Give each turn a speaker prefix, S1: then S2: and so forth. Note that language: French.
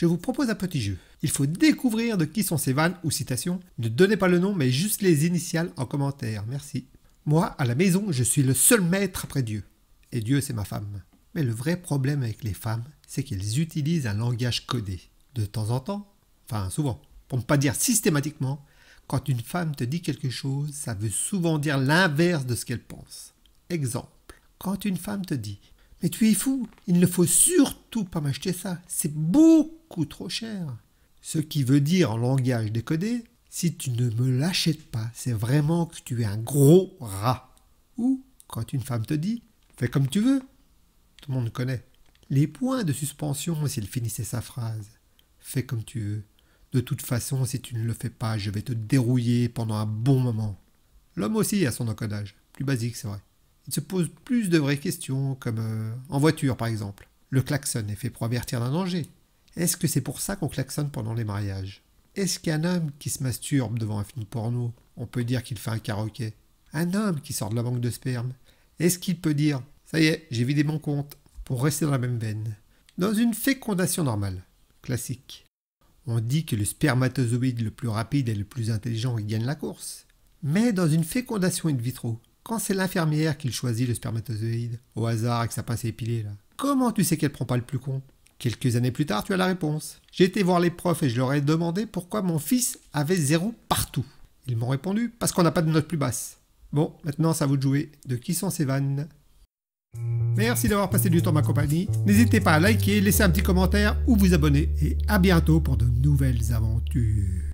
S1: je vous propose un petit jeu. Il faut découvrir de qui sont ces vannes ou citations. Ne donnez pas le nom, mais juste les initiales en commentaire. Merci. Moi, à la maison, je suis le seul maître après Dieu. Et Dieu, c'est ma femme. Mais le vrai problème avec les femmes, c'est qu'elles utilisent un langage codé. De temps en temps, enfin souvent, pour ne pas dire systématiquement, quand une femme te dit quelque chose, ça veut souvent dire l'inverse de ce qu'elle pense. Exemple, quand une femme te dit ⁇ Mais tu es fou, il ne faut surtout pas m'acheter ça, c'est beaucoup coûte trop cher. Ce qui veut dire en langage décodé, si tu ne me l'achètes pas, c'est vraiment que tu es un gros rat. Ou, quand une femme te dit, fais comme tu veux. Tout le monde connaît. Les points de suspension s'il finissait sa phrase. Fais comme tu veux. De toute façon, si tu ne le fais pas, je vais te dérouiller pendant un bon moment. L'homme aussi a son encodage. Plus basique, c'est vrai. Il se pose plus de vraies questions, comme euh, en voiture par exemple. Le klaxon est fait pour avertir d'un danger. Est-ce que c'est pour ça qu'on klaxonne pendant les mariages Est-ce qu'un homme qui se masturbe devant un film porno, on peut dire qu'il fait un karaoké Un homme qui sort de la banque de sperme, est-ce qu'il peut dire Ça y est, j'ai vidé mon compte pour rester dans la même veine Dans une fécondation normale, classique, on dit que le spermatozoïde le plus rapide et le plus intelligent gagne la course. Mais dans une fécondation in vitro, quand c'est l'infirmière qui choisit le spermatozoïde, au hasard avec sa pince épilée là, comment tu sais qu'elle prend pas le plus con Quelques années plus tard, tu as la réponse. J'ai été voir les profs et je leur ai demandé pourquoi mon fils avait zéro partout. Ils m'ont répondu parce qu'on n'a pas de notes plus basse. Bon, maintenant, ça à vous de jouer. De qui sont ces vannes Merci d'avoir passé du temps ma compagnie. N'hésitez pas à liker, laisser un petit commentaire ou vous abonner. Et à bientôt pour de nouvelles aventures.